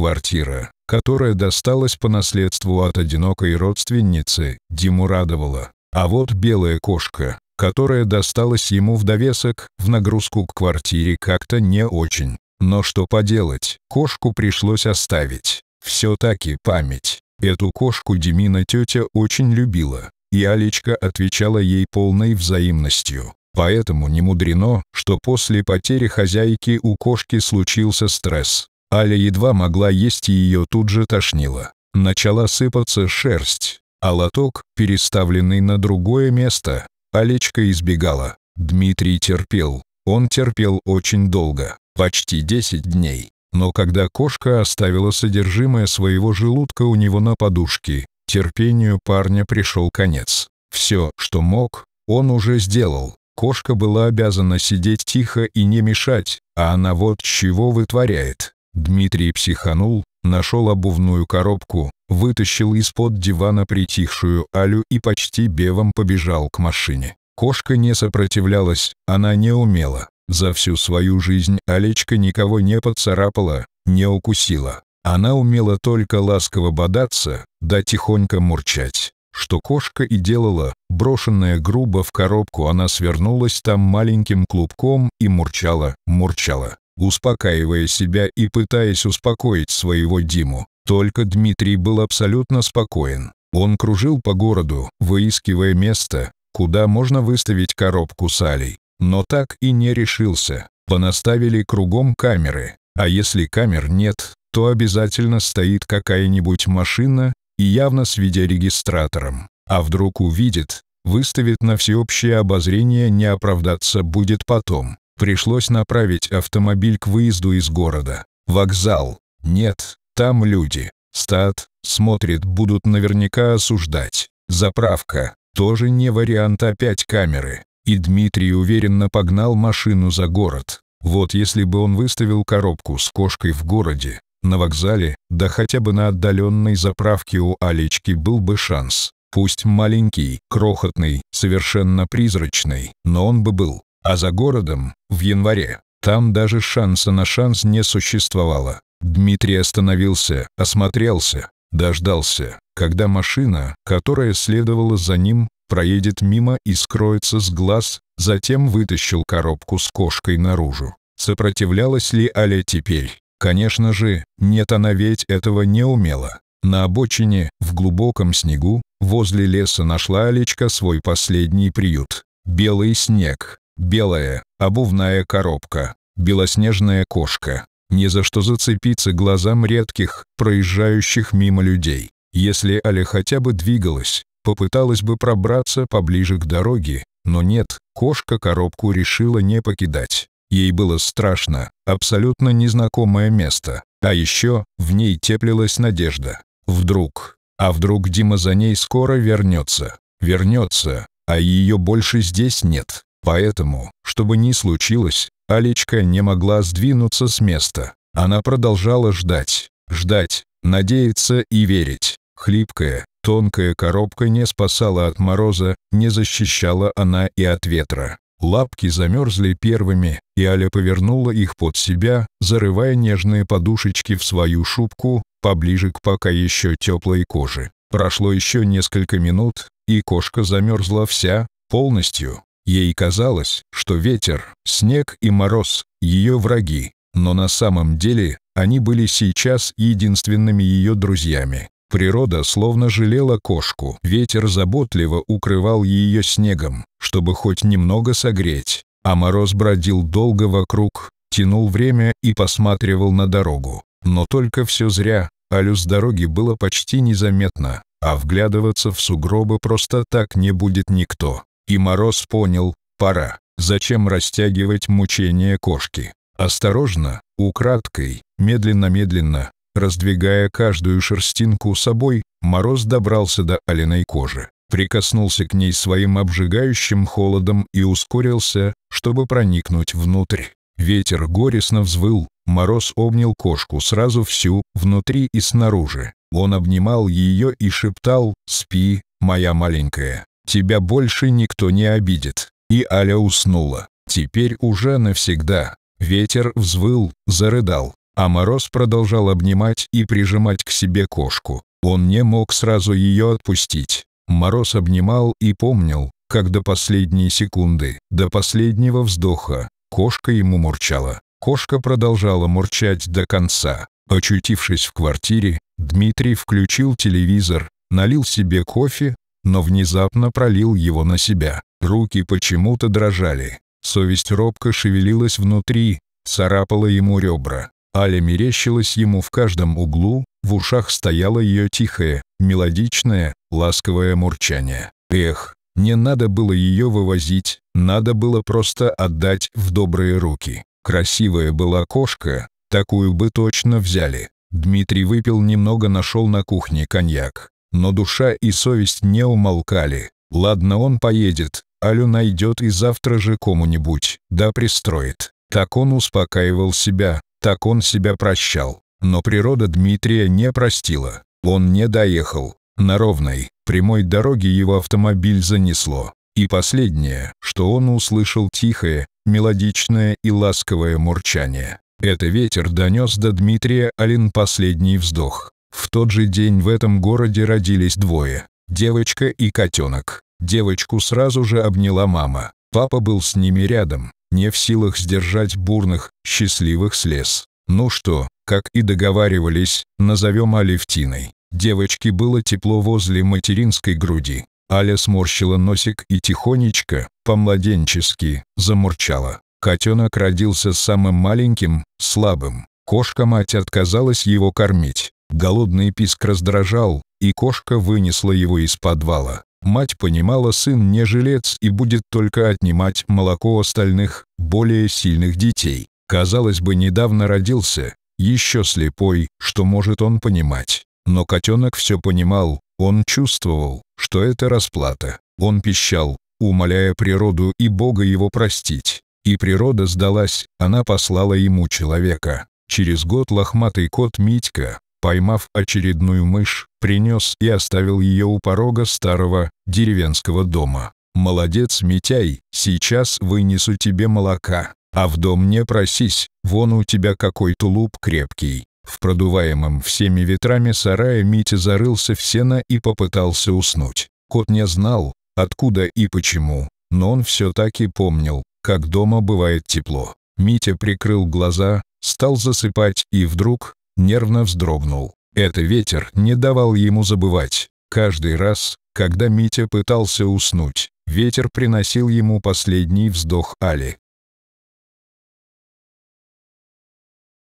квартира, которая досталась по наследству от одинокой родственницы, Диму радовала. А вот белая кошка, которая досталась ему в довесок, в нагрузку к квартире как-то не очень. Но что поделать, кошку пришлось оставить. Все-таки память. Эту кошку Димина тетя очень любила, и Алечка отвечала ей полной взаимностью. Поэтому не мудрено, что после потери хозяйки у кошки случился стресс. Аля едва могла есть и ее тут же тошнило. Начала сыпаться шерсть, а лоток, переставленный на другое место, Алечка избегала. Дмитрий терпел. Он терпел очень долго, почти 10 дней. Но когда кошка оставила содержимое своего желудка у него на подушке, терпению парня пришел конец. Все, что мог, он уже сделал. Кошка была обязана сидеть тихо и не мешать, а она вот чего вытворяет. Дмитрий психанул, нашел обувную коробку, вытащил из-под дивана притихшую Алю и почти бевом побежал к машине. Кошка не сопротивлялась, она не умела. За всю свою жизнь Олечка никого не поцарапала, не укусила. Она умела только ласково бодаться, да тихонько мурчать. Что кошка и делала, брошенная грубо в коробку, она свернулась там маленьким клубком и мурчала, мурчала успокаивая себя и пытаясь успокоить своего Диму. Только Дмитрий был абсолютно спокоен. Он кружил по городу, выискивая место, куда можно выставить коробку с Алей. Но так и не решился. Понаставили кругом камеры. А если камер нет, то обязательно стоит какая-нибудь машина и явно с видеорегистратором. А вдруг увидит, выставит на всеобщее обозрение, не оправдаться будет потом. Пришлось направить автомобиль к выезду из города. Вокзал. Нет, там люди. Стат, смотрит, будут наверняка осуждать. Заправка. Тоже не вариант опять камеры. И Дмитрий уверенно погнал машину за город. Вот если бы он выставил коробку с кошкой в городе, на вокзале, да хотя бы на отдаленной заправке у Алечки был бы шанс. Пусть маленький, крохотный, совершенно призрачный, но он бы был. А за городом, в январе, там даже шанса на шанс не существовало. Дмитрий остановился, осмотрелся, дождался, когда машина, которая следовала за ним, проедет мимо и скроется с глаз, затем вытащил коробку с кошкой наружу. Сопротивлялась ли Аля теперь? Конечно же, нет, она ведь этого не умела. На обочине, в глубоком снегу, возле леса нашла Алечка свой последний приют. Белый снег, Белая обувная коробка, белоснежная кошка. Не за что зацепиться глазам редких, проезжающих мимо людей. Если Аля хотя бы двигалась, попыталась бы пробраться поближе к дороге, но нет, кошка коробку решила не покидать. Ей было страшно, абсолютно незнакомое место. А еще в ней теплилась надежда. Вдруг. А вдруг Дима за ней скоро вернется. Вернется, а ее больше здесь нет. Поэтому, чтобы ни случилось, Алечка не могла сдвинуться с места. Она продолжала ждать, ждать, надеяться и верить. Хлипкая, тонкая коробка не спасала от мороза, не защищала она и от ветра. Лапки замерзли первыми, и Аля повернула их под себя, зарывая нежные подушечки в свою шубку, поближе к пока еще теплой коже. Прошло еще несколько минут, и кошка замерзла вся, полностью. Ей казалось, что ветер, снег и мороз – ее враги, но на самом деле они были сейчас единственными ее друзьями. Природа словно жалела кошку, ветер заботливо укрывал ее снегом, чтобы хоть немного согреть, а мороз бродил долго вокруг, тянул время и посматривал на дорогу. Но только все зря, Алю с дороги было почти незаметно, а вглядываться в сугробы просто так не будет никто. И Мороз понял, пора. Зачем растягивать мучение кошки? Осторожно, украдкой, медленно-медленно, раздвигая каждую шерстинку собой, Мороз добрался до оленей кожи, прикоснулся к ней своим обжигающим холодом и ускорился, чтобы проникнуть внутрь. Ветер горестно взвыл, Мороз обнял кошку сразу всю, внутри и снаружи. Он обнимал ее и шептал «Спи, моя маленькая». Тебя больше никто не обидит». И Аля уснула. Теперь уже навсегда. Ветер взвыл, зарыдал, а Мороз продолжал обнимать и прижимать к себе кошку. Он не мог сразу ее отпустить. Мороз обнимал и помнил, как до последней секунды, до последнего вздоха, кошка ему мурчала. Кошка продолжала мурчать до конца. Очутившись в квартире, Дмитрий включил телевизор, налил себе кофе, но внезапно пролил его на себя. Руки почему-то дрожали. Совесть робко шевелилась внутри, царапала ему ребра. Аля мерещилась ему в каждом углу, в ушах стояло ее тихое, мелодичное, ласковое мурчание. Эх, не надо было ее вывозить, надо было просто отдать в добрые руки. Красивая была кошка, такую бы точно взяли. Дмитрий выпил немного, нашел на кухне коньяк. Но душа и совесть не умолкали. Ладно, он поедет, Алю найдет и завтра же кому-нибудь, да пристроит. Так он успокаивал себя, так он себя прощал. Но природа Дмитрия не простила. Он не доехал. На ровной, прямой дороге его автомобиль занесло. И последнее, что он услышал тихое, мелодичное и ласковое мурчание. Это ветер донес до Дмитрия Алин последний вздох. В тот же день в этом городе родились двое – девочка и котенок. Девочку сразу же обняла мама. Папа был с ними рядом, не в силах сдержать бурных, счастливых слез. Ну что, как и договаривались, назовем Алевтиной. Девочке было тепло возле материнской груди. Аля сморщила носик и тихонечко, по-младенчески, замурчала. Котенок родился самым маленьким, слабым. Кошка-мать отказалась его кормить. Голодный писк раздражал, и кошка вынесла его из подвала. Мать понимала, сын не жилец и будет только отнимать молоко остальных, более сильных детей. Казалось бы, недавно родился, еще слепой, что может он понимать. Но котенок все понимал, он чувствовал, что это расплата. Он пищал, умоляя природу и Бога его простить. И природа сдалась, она послала ему человека. Через год лохматый кот Митька, поймав очередную мышь, принес и оставил ее у порога старого деревенского дома. «Молодец, Митяй, сейчас вынесу тебе молока, а в дом не просись, вон у тебя какой тулуп крепкий». В продуваемом всеми ветрами сарае Митя зарылся в сено и попытался уснуть. Кот не знал, откуда и почему, но он все таки помнил, как дома бывает тепло. Митя прикрыл глаза, стал засыпать и вдруг нервно вздрогнул. Этот ветер не давал ему забывать. Каждый раз, когда Митя пытался уснуть, ветер приносил ему последний вздох Али.